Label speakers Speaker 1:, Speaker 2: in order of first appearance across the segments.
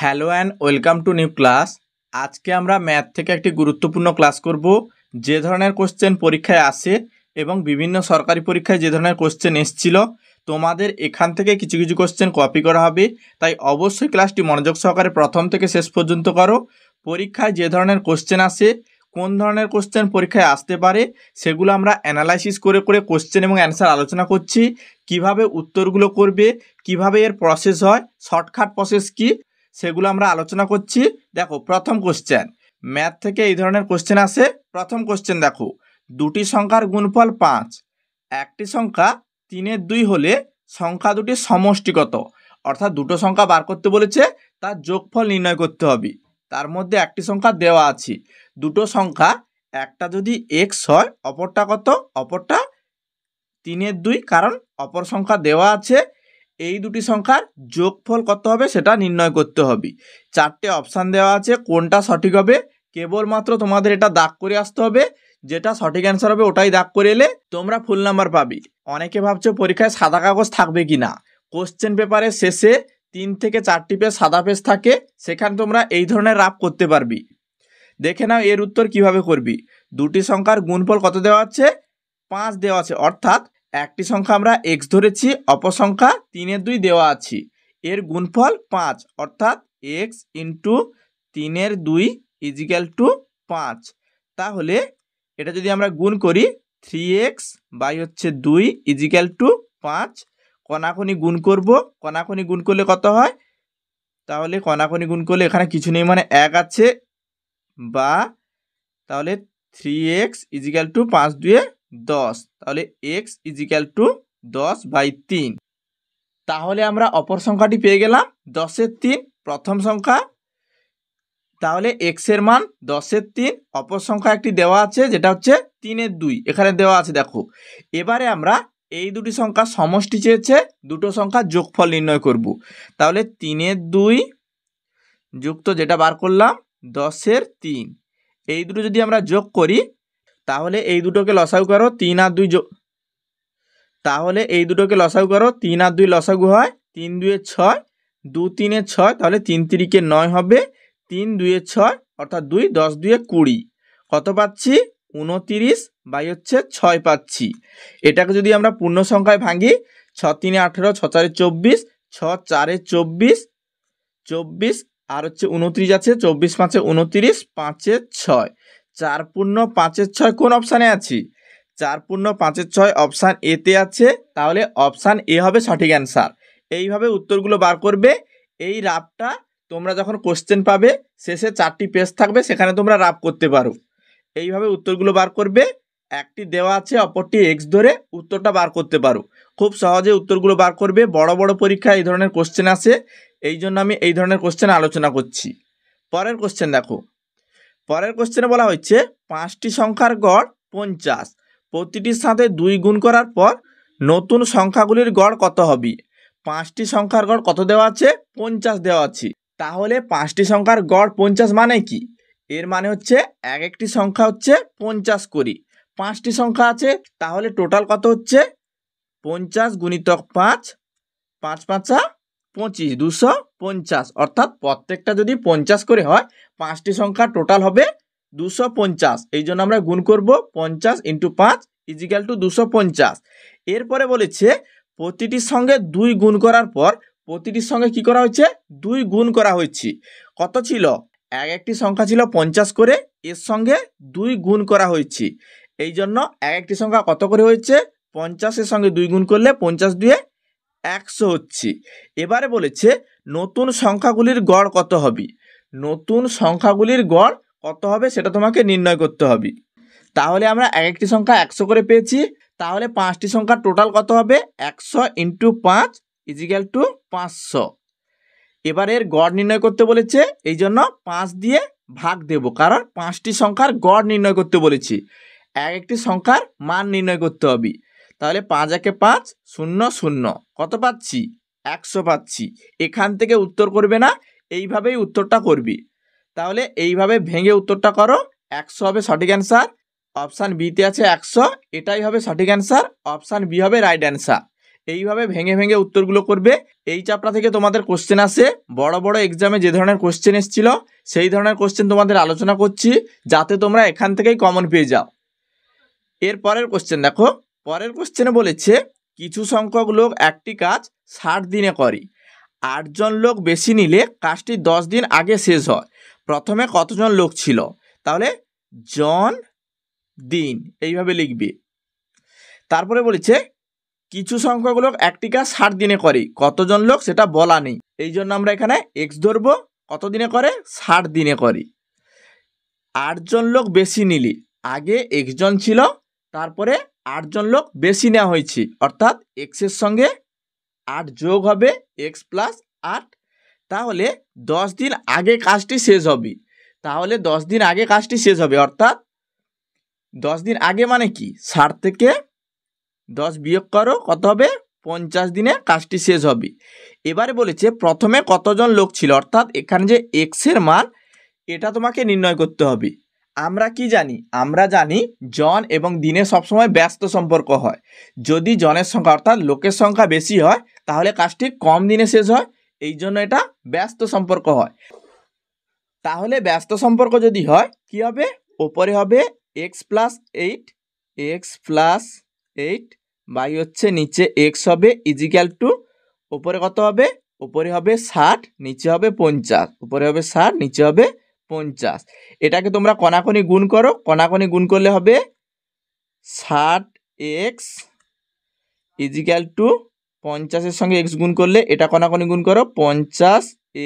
Speaker 1: hello and welcome to new class আজকে আমরা math থেকে একটি গুরুত্বপূর্ণ ক্লাস করব যে ধরনের কোশ্চেন পরীক্ষায় আসে এবং বিভিন্ন সরকারি পরীক্ষায় যে ধরনের কোশ্চেন এসছিল তোমাদের এখান থেকে কিছু কিছু কোশ্চেন কপি করা হবে তাই অবশ্যই ক্লাসটি মনোযোগ সহকারে প্রথম থেকে শেষ পর্যন্ত করো পরীক্ষায় যে ধরনের কোশ্চেন আসে কোন ধরনের কোশ্চেন পরীক্ষায় আসতে পারে সেগুলো আমরা অ্যানালাইসিস করে করে কোশ্চেন এবং অ্যান্সার আলোচনা করছি কিভাবে উত্তরগুলো করবে কিভাবে এর প্রসেস হয় শর্টকাট প্রসেস কি সেগুলো আমরা আলোচনা করছি দেখো প্রথম কোশ্চেন ম্যাথ থেকে এই ধরনের কোশ্চেন আসে প্রথম কোশ্চেন দেখো দুটি সংখ্যার গুণফল পাঁচ একটি সংখ্যা তিনের দুই হলে সংখ্যা দুটি সমষ্টি কত অর্থাৎ দুটো সংখ্যা বার করতে বলেছে তার যোগফল নির্ণয় করতে হবে তার মধ্যে একটি সংখ্যা দেওয়া আছে দুটো সংখ্যা একটা যদি এক্স হয় অপরটা কত অপরটা তিনের দুই কারণ অপর সংখ্যা দেওয়া আছে এই দুটি সংখ্যার যোগফল কত হবে সেটা নির্ণয় করতে হবে চারটে অপশান দেওয়া আছে কোনটা সঠিক হবে কেবলমাত্র তোমাদের এটা দাগ করে আসতে হবে যেটা সঠিক অ্যান্সার হবে ওটাই দাগ করে এলে তোমরা ফুল নাম্বার পাবে অনেকে ভাবছো পরীক্ষায় সাদা কাগজ থাকবে কি না কোশ্চেন পেপারের শেষে তিন থেকে চারটি পেজ সাদা পেজ থাকে সেখানে তোমরা এই ধরনের রাফ করতে পারবি দেখে নাও এর উত্তর কিভাবে করবি দুটি সংখ্যার গুণফল কত দেওয়া আছে পাঁচ দেওয়া আছে অর্থাৎ একটি সংখ্যা আমরা এক্স ধরেছি অপর সংখ্যা তিনের দুই দেওয়া আছি এর গুণফল পাঁচ অর্থাৎ এক্স ইন্টু তিনের দুই ইজিক্যাল টু পাঁচ তাহলে এটা যদি আমরা গুণ করি থ্রি এক্স বাই হচ্ছে দুই ইজিক্যাল টু পাঁচ কণাকণি গুণ করব কণাকণি গুণ করলে কত হয় তাহলে কণাকণি গুণ করলে এখানে কিছু নেই মানে এক আছে বা তাহলে থ্রি এক্স ইজিক্যাল টু পাঁচ দুয়ে দশ তাহলে এক্স ইজিক্যাল টু দশ বাই তিন তাহলে আমরা অপর সংখ্যাটি পেয়ে গেলাম দশের তিন প্রথম সংখ্যা তাহলে এক্সের মান দশের তিন অপর সংখ্যা একটি দেওয়া আছে যেটা হচ্ছে তিনের দুই এখানে দেওয়া আছে দেখো এবারে আমরা এই দুটি সংখ্যা সমষ্টি চেয়েছে দুটো সংখ্যা যোগফল নির্ণয় করব তাহলে তিনের দুই যুক্ত যেটা বার করলাম দশের তিন এই দুটো যদি আমরা যোগ করি তাহলে এই দুটোকে লসাউ করো তিন আর দুই তাহলে এই দুটোকে লসাউ করো তিন আর দুই লসাগু হয় তিন দুয়ে ছয় দু তিনে ছয় তাহলে তিন তিরিকে নয় হবে তিন দুয়ে ছয় অর্থাৎ দুই দশ দুয়ে কুড়ি কত পাচ্ছি উনতিরিশ বাই হচ্ছে ছয় পাচ্ছি এটাকে যদি আমরা পূর্ণ সংখ্যায় ভাঙি ছ তিনে আঠেরো ছ চারে চব্বিশ ছ চারে চব্বিশ চব্বিশ আর হচ্ছে উনত্রিশ আছে চব্বিশ পাঁচে উনত্রিশ পাঁচে ছয় চার পূর্ণ পাঁচের ছয় কোন অপশানে আছি চার পূর্ণ পাঁচের ছয় অপশান এতে আছে তাহলে অপশান এ হবে সঠিক অ্যান্সার এইভাবে উত্তরগুলো বার করবে এই রাপটা তোমরা যখন কোশ্চেন পাবে শেষে চারটি পেজ থাকবে সেখানে তোমরা রাপ করতে পারো এইভাবে উত্তরগুলো বার করবে একটি দেওয়া আছে অপরটি এক্স ধরে উত্তরটা বার করতে পারো খুব সহজে উত্তরগুলো বার করবে বড় বড় পরীক্ষা এই ধরনের কোশ্চেন আসে এই জন্য আমি এই ধরনের কোশ্চেন আলোচনা করছি পরের কোশ্চেন দেখো পরের কোশ্চেনে বলা হচ্ছে পাঁচটি সংখ্যার গড় পঞ্চাশ প্রতিটির সাথে দুই গুণ করার পর নতুন সংখ্যাগুলির গড় কত হবে পাঁচটি সংখ্যার গড় কত দেওয়া আছে পঞ্চাশ দেওয়া আছে তাহলে পাঁচটি সংখ্যার গড় পঞ্চাশ মানে কি এর মানে হচ্ছে এক একটি সংখ্যা হচ্ছে পঞ্চাশ করি পাঁচটি সংখ্যা আছে তাহলে টোটাল কত হচ্ছে পঞ্চাশ গুণিতক পাঁচ পাঁচ পাঁচা পঁচিশ দুশো পঞ্চাশ অর্থাৎ প্রত্যেকটা যদি পঞ্চাশ করে হয় পাঁচটি সংখ্যা টোটাল হবে দুশো পঞ্চাশ এই জন্য আমরা গুণ করব পঞ্চাশ ইন্টু পাঁচ ইজিক্যাল টু দুশো পঞ্চাশ এরপরে বলেছে প্রতিটির সঙ্গে দুই গুণ করার পর প্রতিটির সঙ্গে কি করা হয়েছে দুই গুণ করা হয়েছে কত ছিল এক একটি সংখ্যা ছিল পঞ্চাশ করে এর সঙ্গে দুই গুণ করা হয়েছে এই জন্য এক একটি সংখ্যা কত করে হয়েছে পঞ্চাশের সঙ্গে দুই গুণ করলে পঞ্চাশ দুয়ে একশো হচ্ছে এবারে বলেছে নতুন সংখ্যাগুলির গড় কত হবে নতুন সংখ্যাগুলির গড় কত হবে সেটা তোমাকে নির্ণয় করতে হবে তাহলে আমরা এক একটি সংখ্যা একশো করে পেয়েছি তাহলে পাঁচটি সংখ্যা টোটাল কত হবে একশো ইন্টু পাঁচ ইজিক্যাল টু পাঁচশো এবার এর গড় নির্ণয় করতে বলেছে এই জন্য পাঁচ দিয়ে ভাগ দেব কারণ পাঁচটি সংখ্যার গড় নির্ণয় করতে বলেছি এক একটি সংখ্যার মান নির্ণয় করতে হবে তাহলে পাঁচ একে পাঁচ শূন্য শূন্য কত পাচ্ছি একশো পাচ্ছি এখান থেকে উত্তর করবে না এইভাবেই উত্তরটা করবি তাহলে এইভাবে ভেঙে উত্তরটা করো একশো হবে সঠিক অ্যান্সার অপশান বিতে আছে একশো এটাই হবে সঠিক অ্যান্সার অপশান বি হবে রাইট অ্যান্সার এইভাবে ভেঙে ভেঙে উত্তরগুলো করবে এই চাপটা থেকে তোমাদের কোশ্চেন আসে বড় বড় এক্সামে যে ধরনের কোশ্চেন এসেছিল সেই ধরনের কোশ্চেন তোমাদের আলোচনা করছি যাতে তোমরা এখান থেকেই কমন পেয়ে যাও এরপরের কোশ্চেন দেখো পরের কোশ্চেনে বলেছে কিছু সংখ্যক লোক একটি কাজ ষাট দিনে করে আটজন লোক বেশি নিলে কাজটি দশ দিন আগে শেষ হয় প্রথমে কতজন লোক ছিল তাহলে জন দিন এইভাবে লিখবে তারপরে বলেছে কিছু সংখ্যক লোক একটি কাজ ষাট দিনে করে কতজন লোক সেটা বলা নেই এই জন্য আমরা এখানে এক্স ধরব কত দিনে করে ষাট দিনে করি আটজন লোক বেশি নিলি আগে একজন ছিল তারপরে আটজন লোক বেশি নেওয়া হয়েছে অর্থাৎ এক্সের সঙ্গে আট যোগ হবে এক্স প্লাস আট তাহলে দশ দিন আগে কাজটি শেষ হবে তাহলে দশ দিন আগে কাজটি শেষ হবে অর্থাৎ দশ দিন আগে মানে কি ষাট থেকে দশ বিয়োগ করো কত হবে পঞ্চাশ দিনে কাজটি শেষ হবে এবারে বলেছে প্রথমে কতজন লোক ছিল অর্থাৎ এখানে যে এক্সের মান এটা তোমাকে নির্ণয় করতে হবে আমরা কি জানি আমরা জানি জন এবং দিনে সবসময় ব্যস্ত সম্পর্ক হয় যদি জনের সংখ্যা অর্থাৎ লোকের সংখ্যা বেশি হয় তাহলে কাজটি কম দিনে শেষ হয় এই জন্য এটা ব্যস্ত সম্পর্ক হয় তাহলে ব্যস্ত সম্পর্ক যদি হয় কি হবে ওপরে হবে X plus eight X plus eight by হচ্ছে নিচে এক্স হবে ইজিক্যাল টু ওপরে কত হবে ওপরে হবে ষাট নিচে হবে পঞ্চাশ উপরে হবে ষাট নিচে হবে পঞ্চাশ এটাকে তোমরা কণাকণি গুণ করো কণাকণি গুণ করলে হবে ষাট এক্স ইজিক্যাল টু পঞ্চাশের সঙ্গে এক্স গুণ করলে এটা কণাকণি গুণ করো পঞ্চাশ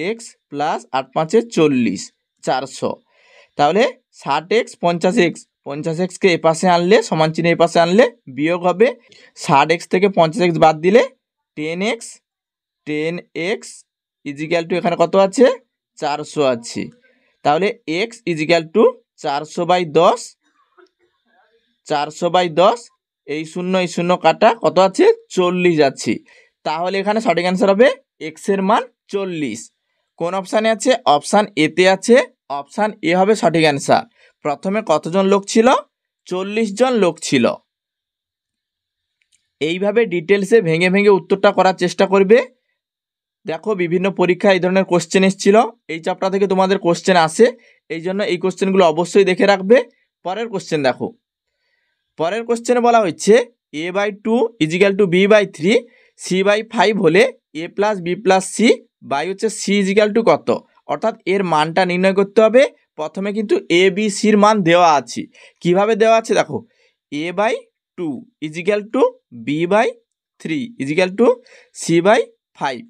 Speaker 1: এক্স প্লাস আট পাঁচে চল্লিশ চারশো তাহলে ষাট এক্স পঞ্চাশ এক্স পঞ্চাশ এক্সকে এপাশে আনলে সমান চিহ্নে এপাশে আনলে বিয়োগ হবে ষাট এক্স থেকে পঞ্চাশ এক্স বাদ দিলে ten x ten x is equal to এখানে কত আছে চারশো আছে তাহলে এক্স ইজিক্যাল টু চারশো বাই দশ চারশো বাই দশ এই শূন্য এই শূন্য কাটা কত আছে চল্লিশ আছে তাহলে এখানে সঠিক অ্যান্সার হবে এক্সের মান চল্লিশ কোন অপশানে আছে অপশান এতে আছে অপশান এ হবে সঠিক অ্যান্সার প্রথমে কতজন লোক ছিল চল্লিশ জন লোক ছিল এইভাবে ডিটেলসে ভেঙে ভেঙে উত্তরটা করার চেষ্টা করবে দেখো বিভিন্ন পরীক্ষা এই ধরনের কোশ্চেন এসেছিল এই চ্যাপ্টার থেকে তোমাদের কোশ্চেন আসে এই জন্য এই কোশ্চেনগুলো অবশ্যই দেখে রাখবে পরের কোশ্চেন দেখো পরের কোশ্চেনে বলা হচ্ছে A by two is equal to B by three C by five হলে A plus B plus C by হচ্ছে সি ইজিক্যাল টু কত অর্থাৎ এর মানটা নির্ণয় করতে হবে প্রথমে কিন্তু এ বি সির মান দেওয়া আছে কিভাবে দেওয়া আছে দেখো A by two is equal to B by three is equal to C by five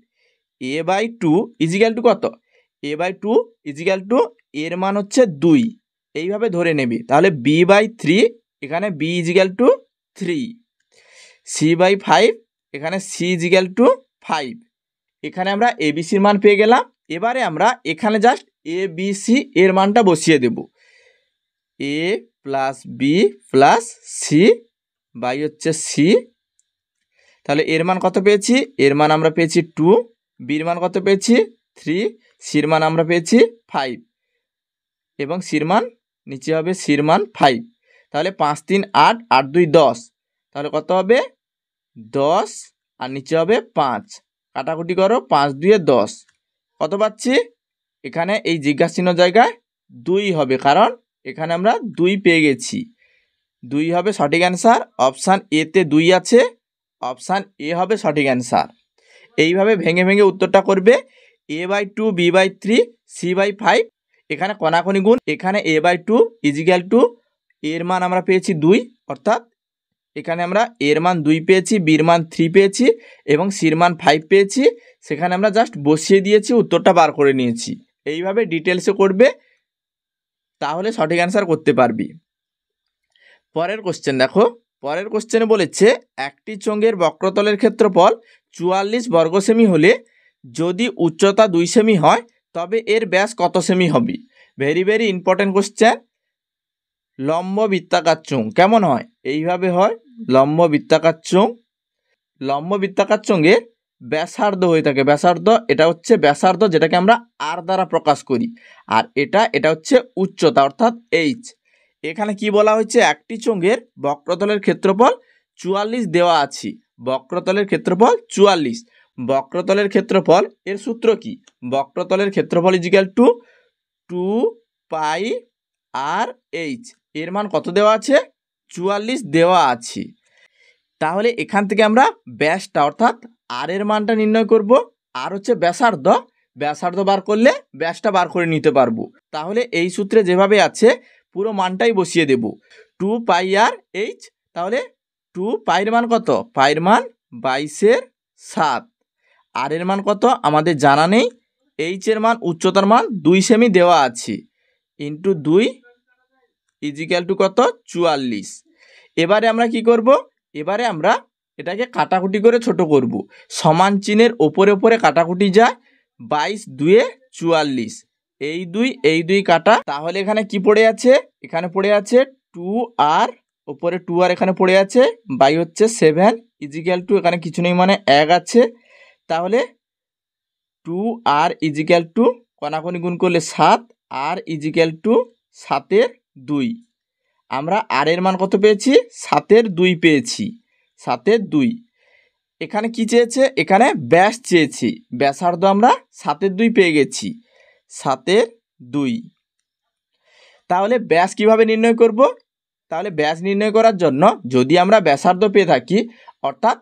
Speaker 1: A by two is equal to কত A by two is equal to এর মান হচ্ছে দুই এইভাবে ধরে নেবি তাহলে বি বাই থ্রি এখানে B is equal to three C by five এখানে সি ইজিক্যাল টু ফাইভ এখানে আমরা এবিসির মান পেয়ে গেলাম এবারে আমরা এখানে জাস্ট এ বি সি এর মানটা বসিয়ে দেব A plus B plus C by হচ্ছে সি তাহলে এর মান কত পেয়েছি এর মান আমরা পেয়েছি টু বির মান কত পেয়েছি থ্রি সির মান আমরা পেয়েছি ফাইভ এবং সির মান নিচে হবে সির মান ফাইভ তাহলে পাঁচ তিন আট আট দুই দশ তাহলে কত হবে দশ আর নিচে হবে পাঁচ কাটাকুটি করো পাঁচ দুয়ে দশ কত পাচ্ছি এখানে এই জিজ্ঞাসীন জায়গায় দুই হবে কারণ এখানে আমরা দুই পেয়ে গেছি দুই হবে সঠিক অ্যান্সার অপশান এতে দুই আছে অপশান এ হবে সঠিক অ্যান্সার এইভাবে ভেঙে ভেঙে উত্তরটা করবে A by two B by three C by five এখানে কণাকণি গুণ এখানে A by two is equal to এর মান আমরা পেয়েছি দুই অর্থাৎ এখানে আমরা এর মান দুই পেয়েছি বির মান থ্রি পেয়েছি এবং সির মান ফাইভ পেয়েছি সেখানে আমরা জাস্ট বসিয়ে দিয়েছি উত্তরটা বার করে নিয়েছি এইভাবে ডিটেলসে করবে তাহলে সঠিক অ্যান্সার করতে পারবি পরের কোশ্চেন দেখো পরের কোশ্চেনে বলেছে একটি চঙ্গের বক্রতলের ক্ষেত্রফল চুয়াল্লিশ বর্গ সেমি হলে যদি উচ্চতা দুই সেমি হয় তবে এর ব্যাস কত সেমি হবে ভেরি ভেরি ইম্পর্ট্যান্ট কোশ্চেন লম্ব বৃত্তাকার চুং কেমন হয় এইভাবে হয় লম্ব বৃত্তাকার চুং লম্ব বৃত্তাকার চঙ্গে ব্যাসার্ধ হয়ে থাকে ব্যাসার্ধ এটা হচ্ছে ব্যাসার্ধ যেটাকে আমরা আর দ্বারা প্রকাশ করি আর এটা এটা হচ্ছে উচ্চতা অর্থাৎ এইচ এখানে কি বলা হয়েছে একটি চোঙ্গের বক্রতলের ক্ষেত্রফল চুয়াল্লিশ দেওয়া আছে বক্রতলের ক্ষেত্রফল চুয়াল্লিশ বক্রতলের ক্ষেত্রফল এর সূত্র কি বক্রতলের ক্ষেত্রফল is equal to two pi R H এর মান কত দেওয়া আছে চুয়াল্লিশ দেওয়া আছে তাহলে এখান থেকে আমরা ব্যাসটা অর্থাৎ আর এর মানটা নির্ণয় করব আর হচ্ছে ব্যাসার্ধ ব্যাসার্ধ বার করলে ব্যাসটা বার করে নিতে পারবো তাহলে এই সূত্রে যেভাবে আছে পুরো মানটাই বসিয়ে দেব টু পাই আর এইচ তাহলে টু পায়ের মান কত পায়ের মান বাইশের সাত আর এর মান কত আমাদের জানা নেই এইচের মান উচ্চতার মান দুই সেমি দেওয়া আছে ইন্টু দুই ইজিক্যাল টু কত চুয়াল্লিশ এবারে আমরা কি করব এবারে আমরা এটাকে কাটাকুটি করে ছোট করব সমান চিনের ওপরে ওপরে কাটাকুটি যায় বাইশ দুয়ে চুয়াল্লিশ এই দুই এই দুই কাটা তাহলে এখানে কি পড়ে আছে এখানে পড়ে আছে টু আর ওপরে টু আর এখানে পড়ে আছে বাই হচ্ছে সেভেন ইজিক্যাল টু এখানে কিছু নেই মানে এক আছে তাহলে টু আর ইজিক্যাল টু কণাকণি গুণ করলে সাত আর ইজিক্যাল টু সাতের দুই আমরা আর এর মান কত পেয়েছি সাতের দুই পেয়েছি সাতের দুই এখানে কি চেয়েছে এখানে ব্যাস চেয়েছি ব্যাসার্ধ আমরা সাতের দুই পেয়ে গেছি সাতের দুই তাহলে ব্যাস কিভাবে নির্ণয় করব তাহলে ব্যাস নির্ণয় করার জন্য যদি আমরা ব্যাসার্ধ পেয়ে থাকি অর্থাৎ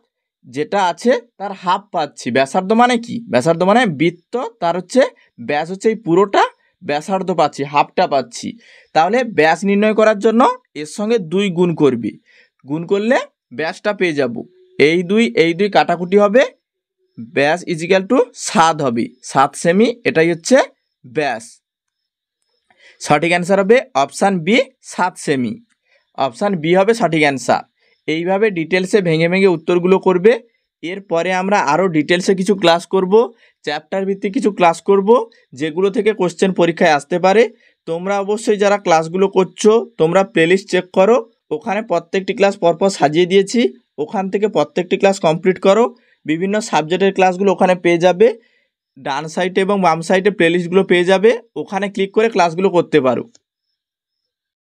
Speaker 1: যেটা আছে তার হাফ পাচ্ছি ব্যাসার্ধ মানে কি ব্যাসার্ধ মানে বৃত্ত তার হচ্ছে ব্যাস হচ্ছে এই পুরোটা ব্যাসার্ধ পাচ্ছি হাফটা পাচ্ছি তাহলে ব্যাস নির্ণয় করার জন্য এর সঙ্গে দুই গুণ করবি গুণ করলে ব্যাসটা পেয়ে যাব এই দুই এই দুই কাটাকুটি হবে ব্যাস ইজিক্যাল টু সাত হবে সাত সেমি এটাই হচ্ছে ব্যাস সঠিক অ্যান্সার হবে অপশান বি সাত সেমি অপশান বি হবে সঠিক অ্যান্সার এইভাবে ডিটেলসে ভেঙে ভেঙে উত্তরগুলো করবে এরপরে আমরা আরও ডিটেলসে কিছু ক্লাস করব চ্যাপ্টার ভিত্তিক কিছু ক্লাস করব যেগুলো থেকে কোশ্চেন পরীক্ষায় আসতে পারে তোমরা অবশ্যই যারা ক্লাসগুলো করছো তোমরা প্লেলিস্ট চেক করো ওখানে প্রত্যেকটি ক্লাস পরপর সাজিয়ে দিয়েছি ওখান থেকে প্রত্যেকটি ক্লাস কমপ্লিট করো বিভিন্ন সাবজেক্টের ক্লাসগুলো ওখানে পেয়ে যাবে ডান সাইটে এবং বাম সাইটে প্লেলিস্টগুলো পেয়ে যাবে ওখানে ক্লিক করে ক্লাসগুলো করতে পারো